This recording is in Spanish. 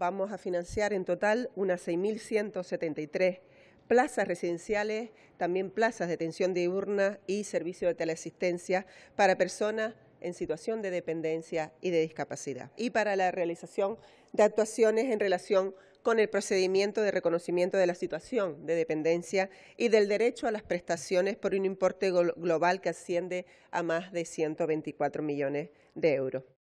vamos a financiar en total unas 6.173 plazas residenciales, también plazas de atención diurna y servicio de teleasistencia para personas en situación de dependencia y de discapacidad. Y para la realización de actuaciones en relación con el procedimiento de reconocimiento de la situación de dependencia y del derecho a las prestaciones por un importe global que asciende a más de 124 millones de euros.